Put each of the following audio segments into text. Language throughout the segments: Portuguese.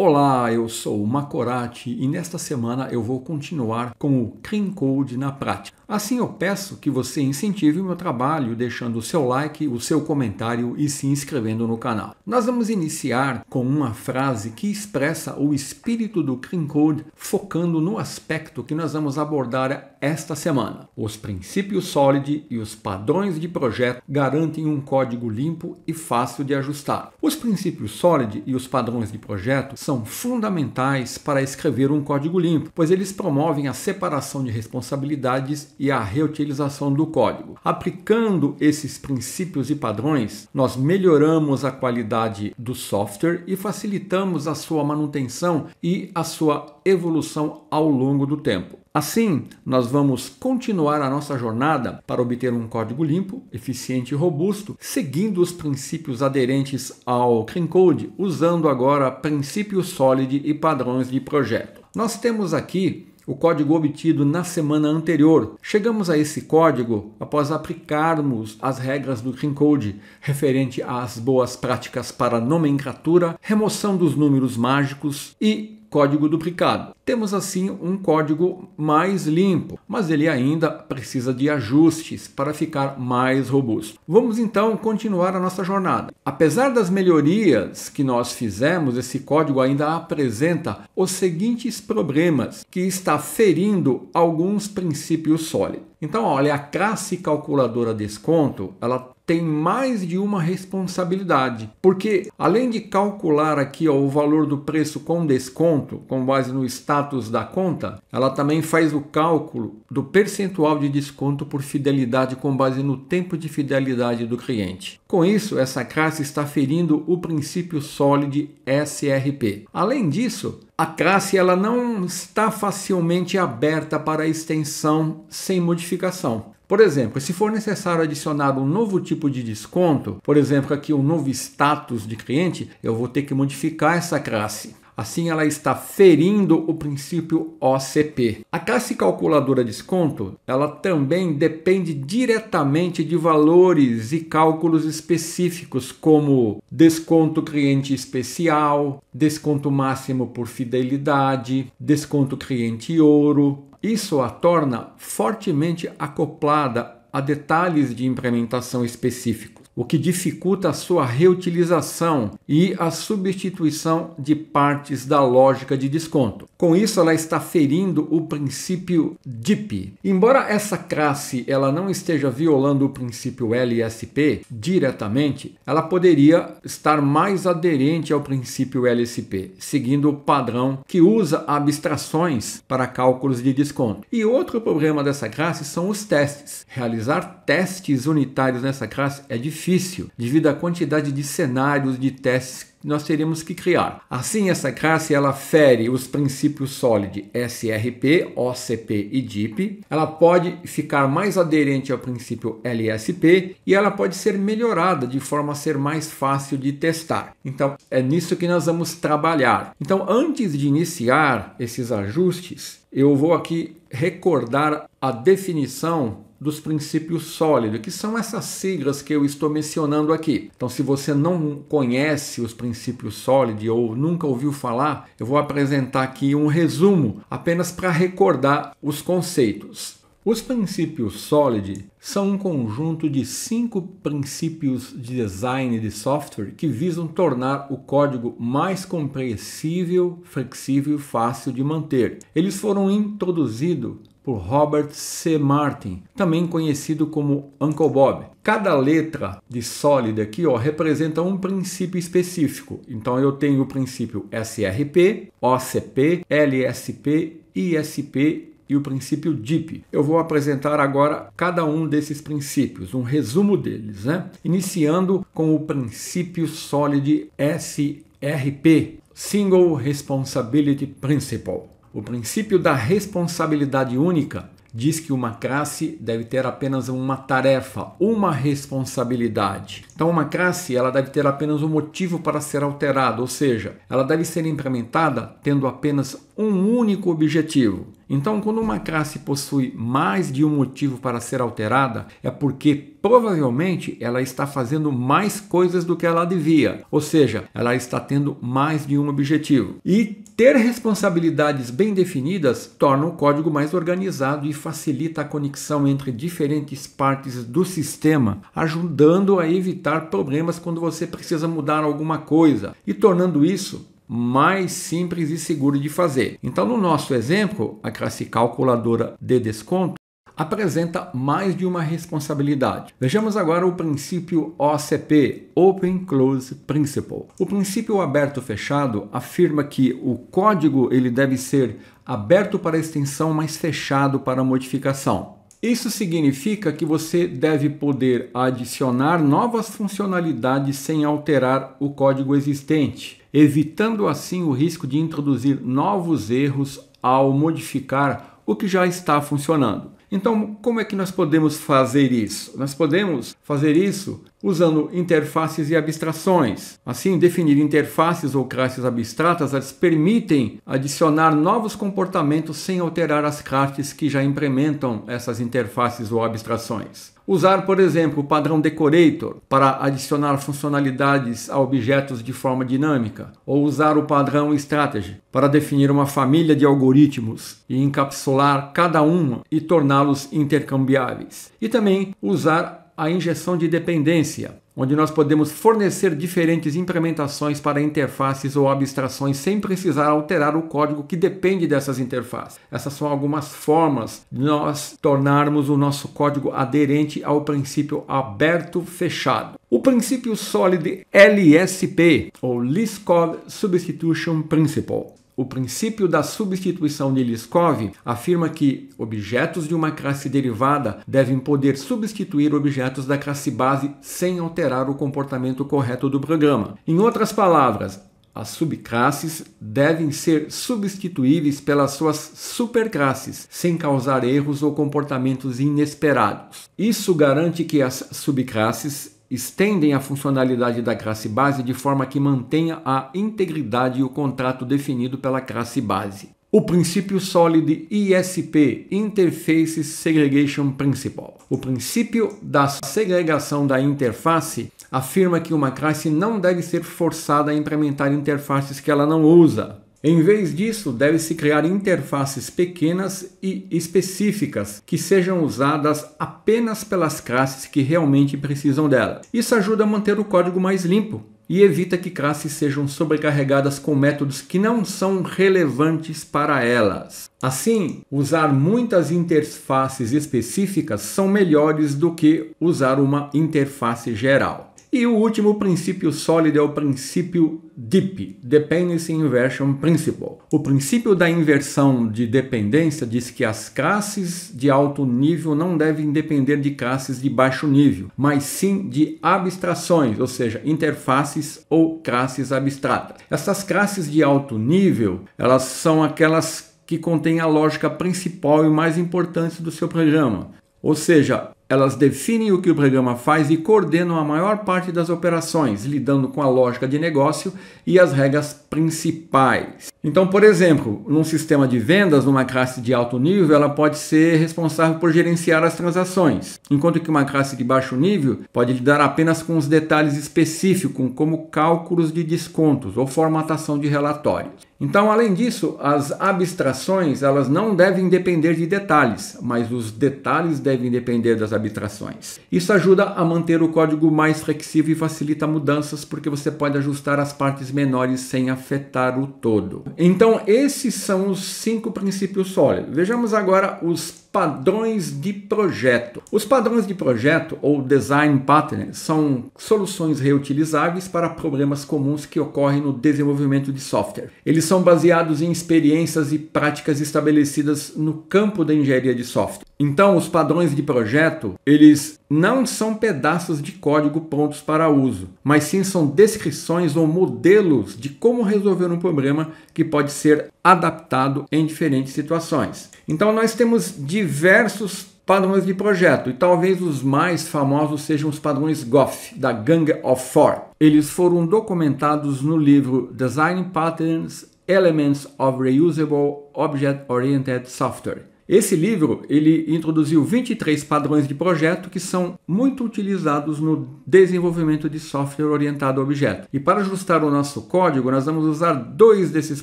Olá, eu sou Makorati e nesta semana eu vou continuar com o Clean Code na prática. Assim eu peço que você incentive o meu trabalho deixando o seu like, o seu comentário e se inscrevendo no canal. Nós vamos iniciar com uma frase que expressa o espírito do Clean Code focando no aspecto que nós vamos abordar esta semana. Os princípios SOLID e os padrões de projeto garantem um código limpo e fácil de ajustar. Os princípios SOLID e os padrões de projeto são fundamentais para escrever um código limpo, pois eles promovem a separação de responsabilidades e a reutilização do código. Aplicando esses princípios e padrões, nós melhoramos a qualidade do software e facilitamos a sua manutenção e a sua evolução ao longo do tempo. Assim, nós vamos continuar a nossa jornada para obter um código limpo, eficiente e robusto, seguindo os princípios aderentes ao Clean Code, usando agora princípios sólidos e padrões de projeto. Nós temos aqui o código obtido na semana anterior. Chegamos a esse código após aplicarmos as regras do Clean Code referente às boas práticas para nomenclatura, remoção dos números mágicos e código duplicado. Temos assim um código mais limpo, mas ele ainda precisa de ajustes para ficar mais robusto. Vamos então continuar a nossa jornada. Apesar das melhorias que nós fizemos, esse código ainda apresenta os seguintes problemas que está ferindo alguns princípios sólidos. Então, olha, a classe calculadora desconto, ela tem mais de uma responsabilidade, porque além de calcular aqui ó, o valor do preço com desconto, com base no status da conta, ela também faz o cálculo do percentual de desconto por fidelidade com base no tempo de fidelidade do cliente. Com isso, essa classe está ferindo o princípio SOLID SRP. Além disso, a classe ela não está facilmente aberta para extensão sem modificação. Por exemplo, se for necessário adicionar um novo tipo de desconto, por exemplo, aqui um novo status de cliente, eu vou ter que modificar essa classe. Assim, ela está ferindo o princípio OCP. A classe calculadora desconto, ela também depende diretamente de valores e cálculos específicos, como desconto cliente especial, desconto máximo por fidelidade, desconto cliente ouro, isso a torna fortemente acoplada a detalhes de implementação específicos o que dificulta a sua reutilização e a substituição de partes da lógica de desconto. Com isso, ela está ferindo o princípio DIP. Embora essa classe ela não esteja violando o princípio LSP diretamente, ela poderia estar mais aderente ao princípio LSP, seguindo o padrão que usa abstrações para cálculos de desconto. E outro problema dessa classe são os testes. Realizar testes unitários nessa classe é difícil difícil devido à quantidade de cenários de testes que nós teremos que criar. Assim, essa classe ela fere os princípios SOLID SRP, OCP e DIP. Ela pode ficar mais aderente ao princípio LSP e ela pode ser melhorada de forma a ser mais fácil de testar. Então, é nisso que nós vamos trabalhar. Então, antes de iniciar esses ajustes, eu vou aqui recordar a definição dos princípios sólidos, que são essas siglas que eu estou mencionando aqui. Então, se você não conhece os princípios sólidos ou nunca ouviu falar, eu vou apresentar aqui um resumo apenas para recordar os conceitos. Os princípios SOLID são um conjunto de cinco princípios de design de software que visam tornar o código mais compreensível, flexível e fácil de manter. Eles foram introduzidos por Robert C. Martin, também conhecido como Uncle Bob. Cada letra de sólida aqui ó, representa um princípio específico. Então eu tenho o princípio SRP, OCP, LSP, ISP e o princípio DIP. Eu vou apresentar agora cada um desses princípios, um resumo deles, né? Iniciando com o princípio sólido SRP, Single Responsibility Principle. O princípio da responsabilidade única diz que uma classe deve ter apenas uma tarefa, uma responsabilidade. Então, uma classe ela deve ter apenas um motivo para ser alterada, ou seja, ela deve ser implementada tendo apenas um único objetivo. Então, quando uma classe possui mais de um motivo para ser alterada, é porque provavelmente ela está fazendo mais coisas do que ela devia, ou seja, ela está tendo mais de um objetivo. E ter responsabilidades bem definidas torna o código mais organizado e facilita a conexão entre diferentes partes do sistema, ajudando a evitar problemas quando você precisa mudar alguma coisa e tornando isso mais simples e seguro de fazer. Então, no nosso exemplo, a classe calculadora de desconto apresenta mais de uma responsabilidade. Vejamos agora o princípio OCP, Open Close Principle. O princípio aberto-fechado afirma que o código ele deve ser aberto para extensão, mas fechado para modificação. Isso significa que você deve poder adicionar novas funcionalidades sem alterar o código existente, evitando assim o risco de introduzir novos erros ao modificar o que já está funcionando. Então, como é que nós podemos fazer isso? Nós podemos fazer isso usando interfaces e abstrações. Assim, definir interfaces ou classes abstratas as permitem adicionar novos comportamentos sem alterar as classes que já implementam essas interfaces ou abstrações. Usar, por exemplo, o padrão decorator para adicionar funcionalidades a objetos de forma dinâmica, ou usar o padrão strategy para definir uma família de algoritmos e encapsular cada uma e torná-los intercambiáveis. E também usar a injeção de dependência, onde nós podemos fornecer diferentes implementações para interfaces ou abstrações sem precisar alterar o código que depende dessas interfaces. Essas são algumas formas de nós tornarmos o nosso código aderente ao princípio aberto-fechado. O princípio sólido LSP, ou Least Code Substitution Principle, o princípio da substituição de Liskov afirma que objetos de uma classe derivada devem poder substituir objetos da classe base sem alterar o comportamento correto do programa. Em outras palavras, as subclasses devem ser substituíveis pelas suas superclasses, sem causar erros ou comportamentos inesperados. Isso garante que as subclasses estendem a funcionalidade da classe base de forma que mantenha a integridade e o contrato definido pela classe base. O princípio SOLID ISP Interface Segregation Principle. O princípio da segregação da interface afirma que uma classe não deve ser forçada a implementar interfaces que ela não usa, em vez disso, deve-se criar interfaces pequenas e específicas que sejam usadas apenas pelas classes que realmente precisam delas. Isso ajuda a manter o código mais limpo e evita que classes sejam sobrecarregadas com métodos que não são relevantes para elas. Assim, usar muitas interfaces específicas são melhores do que usar uma interface geral. E o último princípio sólido é o princípio DIP, Dependency Inversion Principle. O princípio da inversão de dependência diz que as classes de alto nível não devem depender de classes de baixo nível, mas sim de abstrações, ou seja, interfaces ou classes abstratas. Essas classes de alto nível, elas são aquelas que contêm a lógica principal e mais importante do seu programa. Ou seja, elas definem o que o programa faz e coordenam a maior parte das operações, lidando com a lógica de negócio e as regras principais. Então, por exemplo, num sistema de vendas, numa classe de alto nível, ela pode ser responsável por gerenciar as transações, enquanto que uma classe de baixo nível pode lidar apenas com os detalhes específicos, como cálculos de descontos ou formatação de relatórios. Então, além disso, as abstrações elas não devem depender de detalhes, mas os detalhes devem depender das abstrações. Isso ajuda a manter o código mais flexível e facilita mudanças, porque você pode ajustar as partes menores sem afetar o todo. Então, esses são os cinco princípios sólidos. Vejamos agora os padrões de projeto. Os padrões de projeto, ou design pattern, são soluções reutilizáveis para problemas comuns que ocorrem no desenvolvimento de software. Eles são baseados em experiências e práticas estabelecidas no campo da engenharia de software. Então, os padrões de projeto, eles não são pedaços de código prontos para uso, mas sim são descrições ou modelos de como resolver um problema que pode ser adaptado em diferentes situações. Então, nós temos de diversos padrões de projeto, e talvez os mais famosos sejam os padrões GOF, da Gang of Four. Eles foram documentados no livro Design Patterns Elements of Reusable Object-Oriented Software. Esse livro ele introduziu 23 padrões de projeto que são muito utilizados no desenvolvimento de software orientado a objeto. E para ajustar o nosso código, nós vamos usar dois desses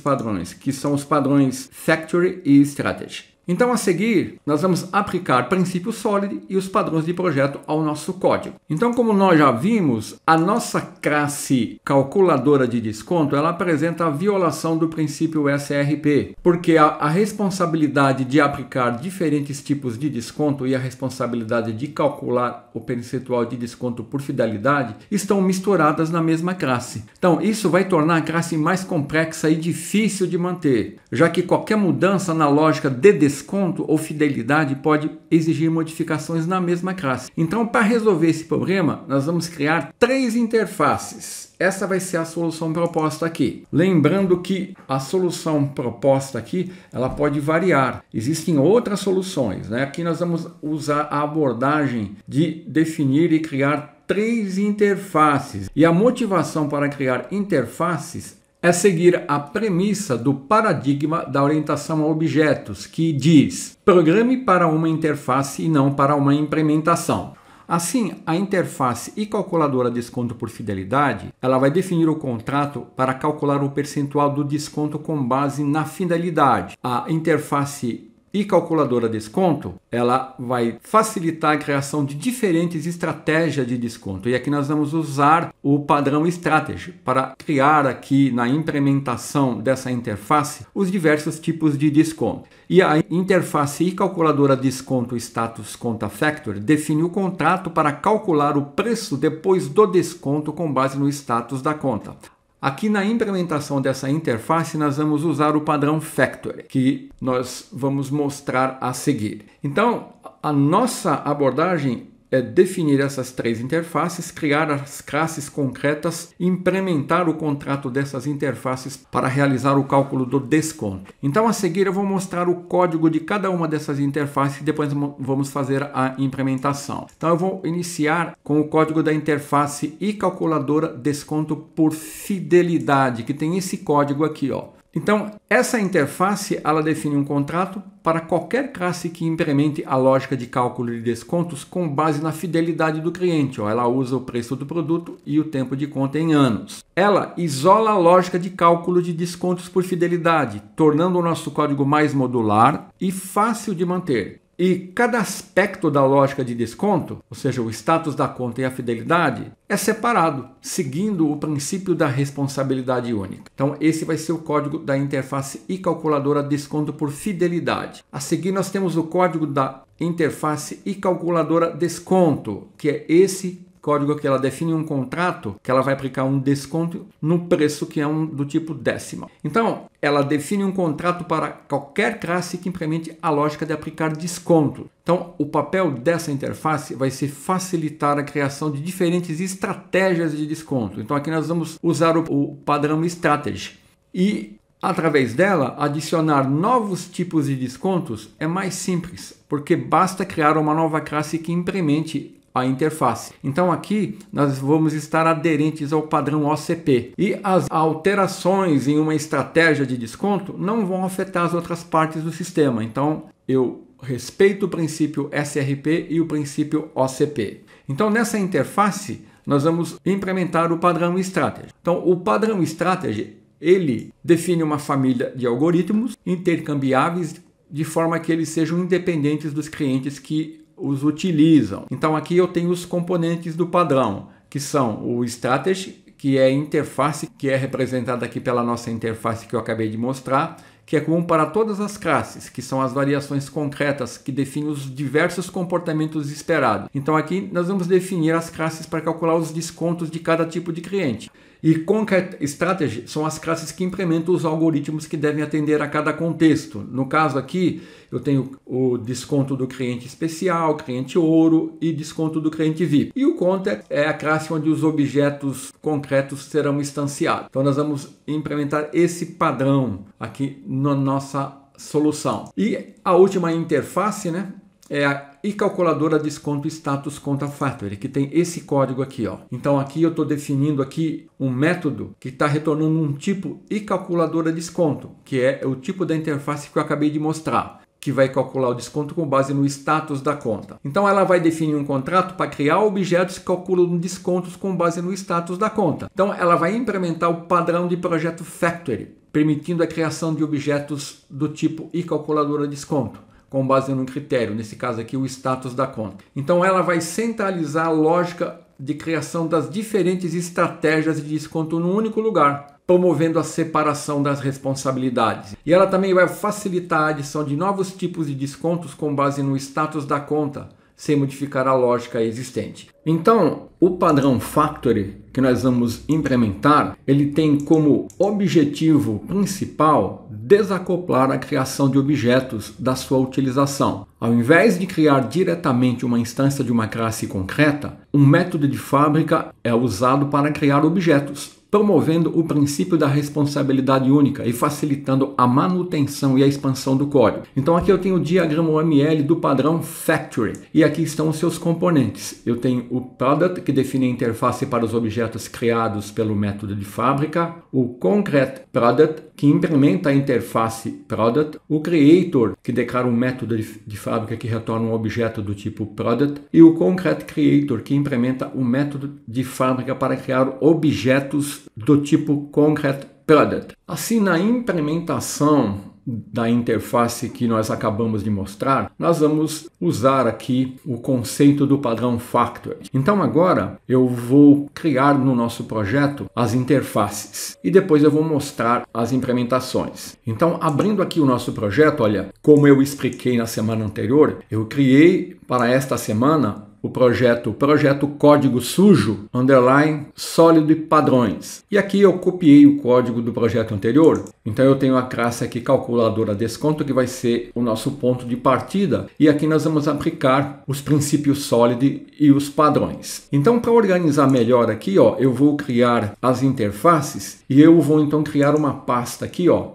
padrões, que são os padrões Factory e Strategy. Então, a seguir, nós vamos aplicar princípio SOLID e os padrões de projeto ao nosso código. Então, como nós já vimos, a nossa classe calculadora de desconto, ela apresenta a violação do princípio SRP, porque a, a responsabilidade de aplicar diferentes tipos de desconto e a responsabilidade de calcular o percentual de desconto por fidelidade estão misturadas na mesma classe. Então, isso vai tornar a classe mais complexa e difícil de manter, já que qualquer mudança na lógica de desconto desconto ou fidelidade pode exigir modificações na mesma classe. Então, para resolver esse problema, nós vamos criar três interfaces. Essa vai ser a solução proposta aqui. Lembrando que a solução proposta aqui, ela pode variar. Existem outras soluções, né? Aqui nós vamos usar a abordagem de definir e criar três interfaces. E a motivação para criar interfaces é seguir a premissa do paradigma da orientação a objetos, que diz: programe para uma interface e não para uma implementação. Assim, a interface e calculadora desconto por fidelidade, ela vai definir o contrato para calcular o percentual do desconto com base na fidelidade. A interface e calculadora desconto, ela vai facilitar a criação de diferentes estratégias de desconto. E aqui nós vamos usar o padrão Strategy para criar aqui na implementação dessa interface os diversos tipos de desconto. E a interface e calculadora desconto status conta factor define o contrato para calcular o preço depois do desconto com base no status da conta. Aqui na implementação dessa interface, nós vamos usar o padrão Factory, que nós vamos mostrar a seguir. Então, a nossa abordagem é definir essas três interfaces, criar as classes concretas implementar o contrato dessas interfaces para realizar o cálculo do desconto. Então a seguir eu vou mostrar o código de cada uma dessas interfaces e depois vamos fazer a implementação. Então eu vou iniciar com o código da interface e calculadora desconto por fidelidade, que tem esse código aqui, ó. Então, essa interface ela define um contrato para qualquer classe que implemente a lógica de cálculo de descontos com base na fidelidade do cliente. ela usa o preço do produto e o tempo de conta em anos. Ela isola a lógica de cálculo de descontos por fidelidade, tornando o nosso código mais modular e fácil de manter. E cada aspecto da lógica de desconto, ou seja, o status da conta e a fidelidade, é separado, seguindo o princípio da responsabilidade única. Então, esse vai ser o código da interface e calculadora desconto por fidelidade. A seguir, nós temos o código da interface e calculadora desconto, que é esse código que ela define um contrato que ela vai aplicar um desconto no preço que é um do tipo decimal. Então, ela define um contrato para qualquer classe que implemente a lógica de aplicar desconto. Então, o papel dessa interface vai ser facilitar a criação de diferentes estratégias de desconto. Então, aqui nós vamos usar o, o padrão strategy. E Através dela, adicionar novos tipos de descontos é mais simples, porque basta criar uma nova classe que implemente a interface. Então aqui nós vamos estar aderentes ao padrão OCP e as alterações em uma estratégia de desconto não vão afetar as outras partes do sistema. Então eu respeito o princípio SRP e o princípio OCP. Então nessa interface nós vamos implementar o padrão Strategy. Então o padrão Strategy ele define uma família de algoritmos intercambiáveis de forma que eles sejam independentes dos clientes que os utilizam. Então aqui eu tenho os componentes do padrão, que são o status, que é a interface, que é representada aqui pela nossa interface que eu acabei de mostrar, que é comum para todas as classes, que são as variações concretas que definem os diversos comportamentos esperados. Então aqui nós vamos definir as classes para calcular os descontos de cada tipo de cliente. E Concrete Strategy são as classes que implementam os algoritmos que devem atender a cada contexto. No caso aqui, eu tenho o desconto do cliente especial, cliente ouro e desconto do cliente VIP. E o Conter é a classe onde os objetos concretos serão instanciados. Então nós vamos implementar esse padrão aqui na nossa solução. E a última interface, né, é a e calculadora desconto status conta factory, que tem esse código aqui. Ó. Então aqui eu estou definindo aqui um método que está retornando um tipo e calculadora desconto, que é o tipo da interface que eu acabei de mostrar que vai calcular o desconto com base no status da conta. Então ela vai definir um contrato para criar objetos que calculam descontos com base no status da conta. Então ela vai implementar o padrão de projeto Factory, permitindo a criação de objetos do tipo e calculadora desconto com base num critério, nesse caso aqui o status da conta. Então ela vai centralizar a lógica de criação das diferentes estratégias de desconto num único lugar, promovendo a separação das responsabilidades. E ela também vai facilitar a adição de novos tipos de descontos com base no status da conta, sem modificar a lógica existente. Então, o padrão Factory que nós vamos implementar, ele tem como objetivo principal desacoplar a criação de objetos da sua utilização. Ao invés de criar diretamente uma instância de uma classe concreta, um método de fábrica é usado para criar objetos, promovendo o princípio da responsabilidade única e facilitando a manutenção e a expansão do código. Então aqui eu tenho o diagrama OML do padrão Factory e aqui estão os seus componentes. Eu tenho o Product, que define a interface para os objetos criados pelo método de fábrica, o Concrete Product, que implementa a interface Product, o Creator, que declara um método de, fábrica que retorna um objeto do tipo Product, e o Concrete Creator, que implementa o um método de fábrica para criar objetos do tipo Concrete Product. Assim, na implementação da interface que nós acabamos de mostrar, nós vamos usar aqui o conceito do padrão Factory. Então agora eu vou criar no nosso projeto as interfaces e depois eu vou mostrar as implementações. Então abrindo aqui o nosso projeto, olha, como eu expliquei na semana anterior, eu criei para esta semana o projeto, o projeto Código Sujo, underline, sólido e padrões. E aqui eu copiei o código do projeto anterior, então eu tenho a classe aqui calculadora desconto, que vai ser o nosso ponto de partida, e aqui nós vamos aplicar os princípios sólido e os padrões. Então, para organizar melhor aqui, ó, eu vou criar as interfaces e eu vou então criar uma pasta aqui, ó,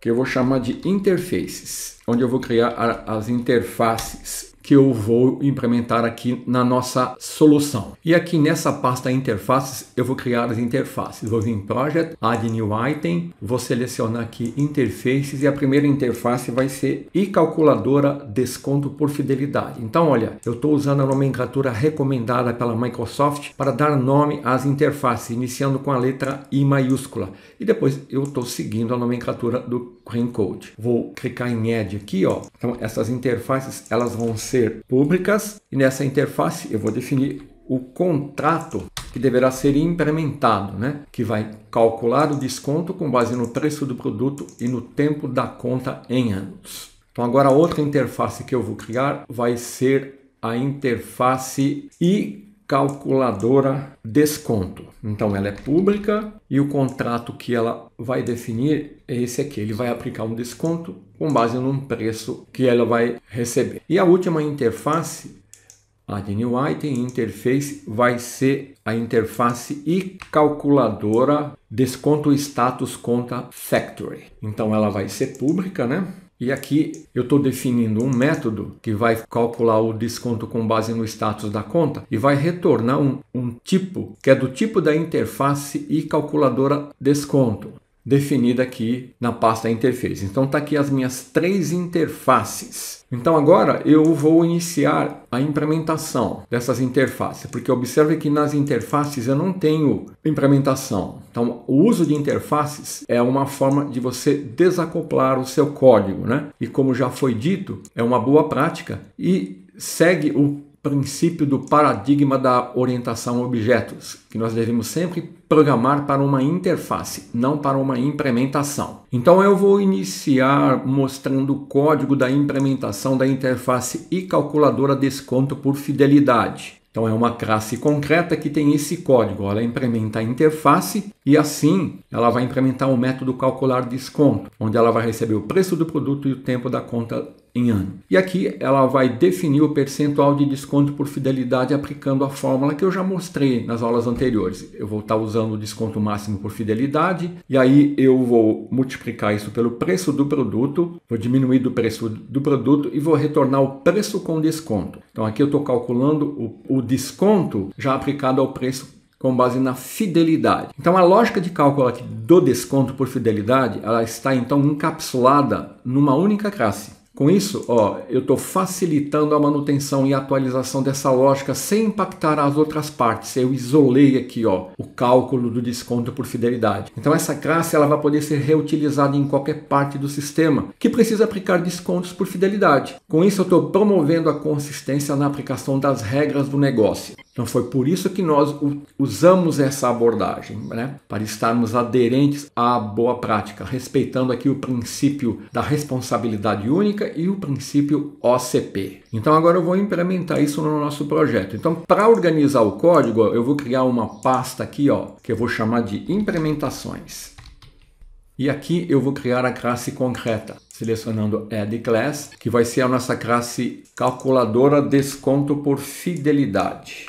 que eu vou chamar de interfaces, onde eu vou criar as interfaces que eu vou implementar aqui na nossa solução. E aqui nessa pasta interfaces, eu vou criar as interfaces. Vou vir em Project, Add New Item, vou selecionar aqui Interfaces e a primeira interface vai ser e calculadora desconto por fidelidade. Então, olha, eu estou usando a nomenclatura recomendada pela Microsoft para dar nome às interfaces, iniciando com a letra I maiúscula. E depois eu estou seguindo a nomenclatura do Clean Code. Vou clicar em Add aqui, ó. Então, essas interfaces, elas vão ser públicas e nessa interface eu vou definir o contrato que deverá ser implementado, né? que vai calcular o desconto com base no preço do produto e no tempo da conta em anos. Então agora a outra interface que eu vou criar vai ser a interface e calculadora desconto. Então ela é pública e o contrato que ela vai definir é esse aqui. Ele vai aplicar um desconto com base num preço que ela vai receber. E a última interface, add new item, interface, vai ser a interface e calculadora desconto status conta factory. Então ela vai ser pública, né? E aqui eu estou definindo um método que vai calcular o desconto com base no status da conta e vai retornar um, um tipo que é do tipo da interface e calculadora desconto definida aqui na pasta interface. Então está aqui as minhas três interfaces. Então agora eu vou iniciar a implementação dessas interfaces, porque observe que nas interfaces eu não tenho implementação. Então o uso de interfaces é uma forma de você desacoplar o seu código, né? E como já foi dito, é uma boa prática e segue o princípio do paradigma da orientação a objetos, que nós devemos sempre programar para uma interface, não para uma implementação. Então eu vou iniciar mostrando o código da implementação da interface e calculadora desconto por fidelidade. Então é uma classe concreta que tem esse código. Ela implementa a interface e assim ela vai implementar o método calcular desconto, onde ela vai receber o preço do produto e o tempo da conta em ano. E aqui ela vai definir o percentual de desconto por fidelidade aplicando a fórmula que eu já mostrei nas aulas anteriores. Eu vou estar usando o desconto máximo por fidelidade e aí eu vou multiplicar isso pelo preço do produto, vou diminuir do preço do produto e vou retornar o preço com desconto. Então aqui eu estou calculando o, o desconto já aplicado ao preço com base na fidelidade. Então a lógica de cálculo aqui do desconto por fidelidade, ela está então encapsulada numa única classe, com isso, ó, eu estou facilitando a manutenção e atualização dessa lógica sem impactar as outras partes. Eu isolei aqui ó, o cálculo do desconto por fidelidade. Então essa classe ela vai poder ser reutilizada em qualquer parte do sistema que precisa aplicar descontos por fidelidade. Com isso, eu estou promovendo a consistência na aplicação das regras do negócio. Então foi por isso que nós usamos essa abordagem, né? para estarmos aderentes à boa prática, respeitando aqui o princípio da responsabilidade única e o princípio OCP. Então agora eu vou implementar isso no nosso projeto. Então para organizar o código, eu vou criar uma pasta aqui, ó, que eu vou chamar de implementações. E aqui eu vou criar a classe concreta, selecionando Add Class, que vai ser a nossa classe calculadora desconto por fidelidade.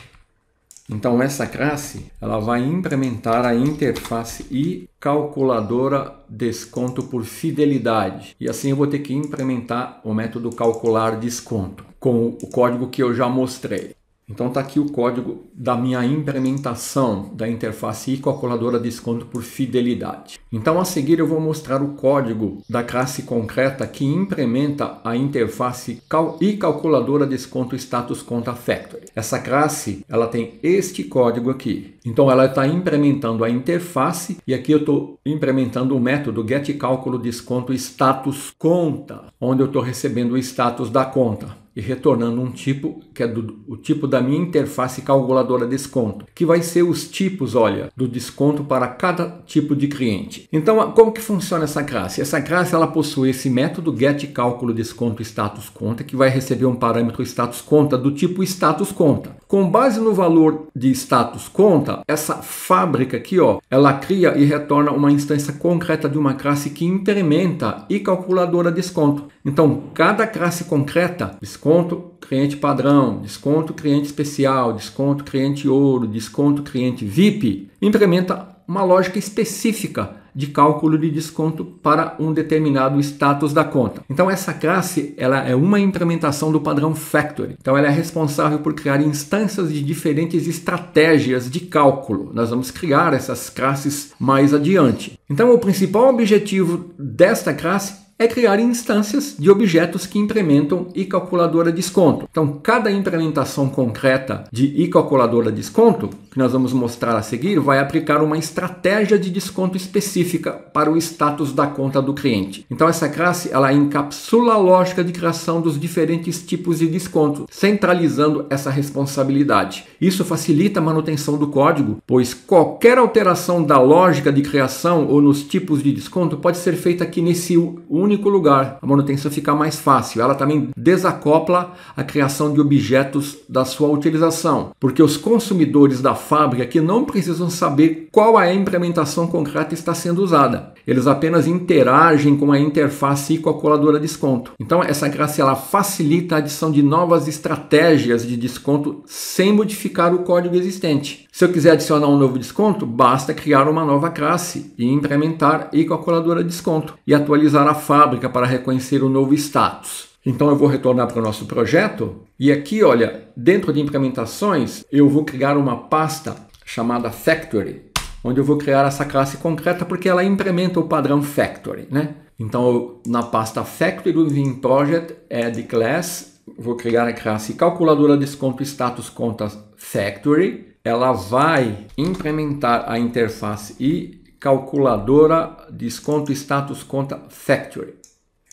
Então essa classe ela vai implementar a interface e calculadora desconto por fidelidade. E assim eu vou ter que implementar o método calcular desconto com o código que eu já mostrei. Então está aqui o código da minha implementação da interface e calculadora desconto por fidelidade. Então a seguir eu vou mostrar o código da classe concreta que implementa a interface cal e calculadora desconto status conta factory. Essa classe ela tem este código aqui. Então ela está implementando a interface e aqui eu estou implementando o método getCalculoDescontoStatusConta, onde eu estou recebendo o status da conta e retornando um tipo que é do, o tipo da minha interface calculadora desconto, que vai ser os tipos, olha, do desconto para cada tipo de cliente. Então, como que funciona essa classe? Essa classe ela possui esse método get cálculo desconto status conta que vai receber um parâmetro status conta do tipo status conta. Com base no valor de status conta, essa fábrica aqui, ó, ela cria e retorna uma instância concreta de uma classe que incrementa e calculadora desconto. Então, cada classe concreta, desconto cliente padrão, desconto cliente especial, desconto cliente ouro, desconto cliente VIP, implementa uma lógica específica de cálculo de desconto para um determinado status da conta. Então essa classe ela é uma implementação do padrão Factory. Então ela é responsável por criar instâncias de diferentes estratégias de cálculo. Nós vamos criar essas classes mais adiante. Então o principal objetivo desta classe é criar instâncias de objetos que implementam e-calculadora desconto. Então, cada implementação concreta de e-calculadora desconto, que nós vamos mostrar a seguir, vai aplicar uma estratégia de desconto específica para o status da conta do cliente. Então, essa classe ela encapsula a lógica de criação dos diferentes tipos de desconto, centralizando essa responsabilidade. Isso facilita a manutenção do código, pois qualquer alteração da lógica de criação ou nos tipos de desconto pode ser feita aqui nesse único único lugar. A manutenção fica mais fácil. Ela também desacopla a criação de objetos da sua utilização, porque os consumidores da fábrica que não precisam saber qual a implementação concreta está sendo usada. Eles apenas interagem com a interface e com a coladora de desconto. Então essa graça ela facilita a adição de novas estratégias de desconto sem modificar o código existente. Se eu quiser adicionar um novo desconto, basta criar uma nova classe e implementar e calculadora desconto e atualizar a fábrica para reconhecer o novo status. Então eu vou retornar para o nosso projeto e aqui, olha, dentro de implementações, eu vou criar uma pasta chamada Factory, onde eu vou criar essa classe concreta porque ela implementa o padrão Factory, né? Então, na pasta Factory do Vim Project, Add Class, vou criar a classe Calculadora Desconto Status Contas Factory ela vai implementar a interface e calculadora desconto status conta factory.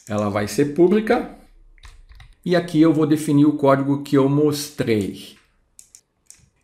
Ela vai ser pública e aqui eu vou definir o código que eu mostrei.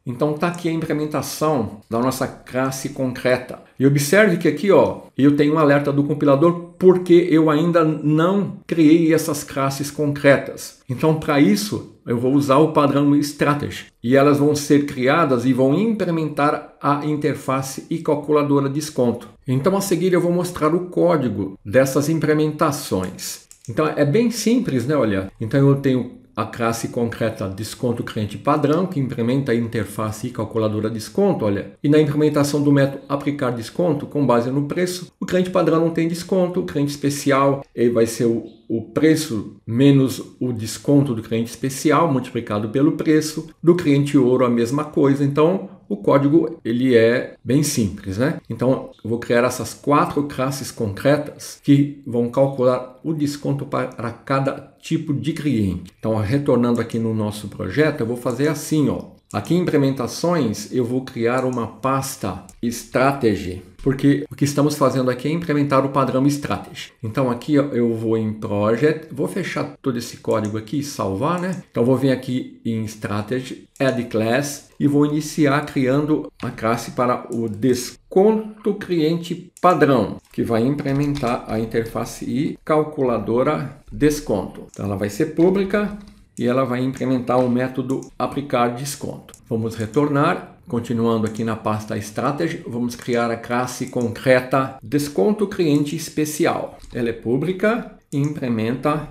Então está aqui a implementação da nossa classe concreta. E observe que aqui ó, eu tenho um alerta do compilador porque eu ainda não criei essas classes concretas. Então para isso eu vou usar o padrão Strategy e elas vão ser criadas e vão implementar a interface e calculadora de desconto. Então a seguir eu vou mostrar o código dessas implementações. Então é bem simples, né? Olha, então eu tenho a classe concreta desconto cliente padrão, que implementa a interface e calculadora desconto, olha. E na implementação do método aplicar desconto, com base no preço, o cliente padrão não tem desconto, o cliente especial ele vai ser o, o preço menos o desconto do cliente especial multiplicado pelo preço. Do cliente ouro, a mesma coisa. Então, o código ele é bem simples, né? Então eu vou criar essas quatro classes concretas que vão calcular o desconto para cada tipo de cliente. Então retornando aqui no nosso projeto, eu vou fazer assim, ó. Aqui em implementações, eu vou criar uma pasta strategy, porque o que estamos fazendo aqui é implementar o padrão strategy. Então aqui eu vou em project, vou fechar todo esse código aqui e salvar, né? Então vou vir aqui em strategy, add class e vou iniciar criando a classe para o desconto cliente padrão, que vai implementar a interface e calculadora desconto. Então ela vai ser pública e ela vai implementar o método aplicar desconto. Vamos retornar, continuando aqui na pasta Strategy, vamos criar a classe concreta desconto cliente especial. Ela é pública e implementa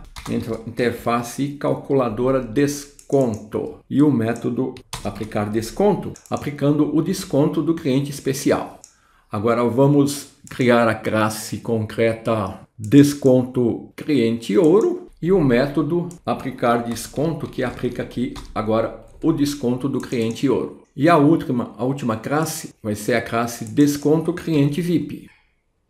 interface calculadora desconto e o método aplicar desconto, aplicando o desconto do cliente especial. Agora vamos criar a classe concreta desconto cliente ouro e o método aplicar desconto que aplica aqui agora o desconto do cliente ouro. E a última, a última classe vai ser a classe desconto cliente VIP,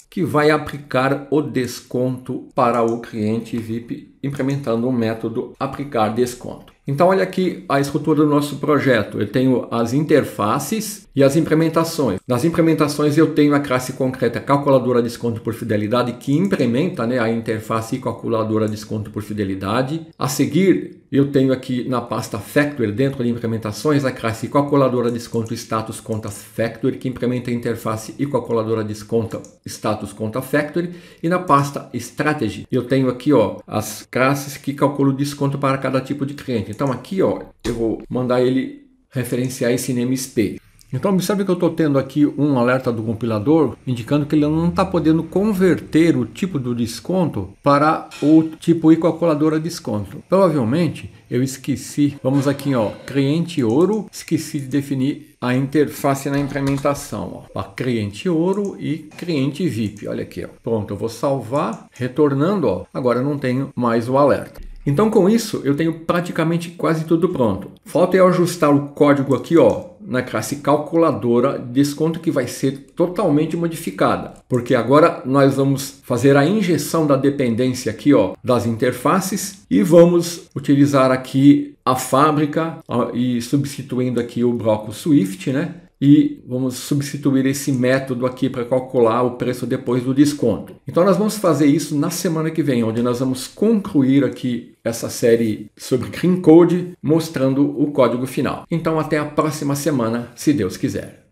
que vai aplicar o desconto para o cliente VIP implementando o método aplicar desconto. Então olha aqui a estrutura do nosso projeto. Eu tenho as interfaces e as implementações. Nas implementações eu tenho a classe concreta calculadora desconto por fidelidade que implementa né, a interface calculadora desconto por fidelidade. A seguir eu tenho aqui na pasta Factor, dentro de implementações, a classe calculadora desconto status contas Factor, que implementa a interface e calculadora desconto status conta Factor. E na pasta Strategy, eu tenho aqui ó, as classes que calculam desconto para cada tipo de cliente. Então aqui ó, eu vou mandar ele referenciar esse name então observe que eu estou tendo aqui um alerta do compilador indicando que ele não está podendo converter o tipo do desconto para o tipo e calculadora a desconto. Provavelmente eu esqueci, vamos aqui ó, cliente ouro, esqueci de definir a interface na implementação, ó, a cliente ouro e cliente VIP, olha aqui ó. Pronto, eu vou salvar, retornando ó, agora eu não tenho mais o alerta. então com isso eu tenho praticamente quase tudo pronto. Falta eu ajustar o código aqui ó, na classe calculadora desconto que vai ser totalmente modificada, porque agora nós vamos fazer a injeção da dependência aqui ó, das interfaces e vamos utilizar aqui a fábrica e substituindo aqui o bloco Swift, né? e vamos substituir esse método aqui para calcular o preço depois do desconto. Então nós vamos fazer isso na semana que vem, onde nós vamos concluir aqui essa série sobre Green Code, mostrando o código final. Então até a próxima semana, se Deus quiser.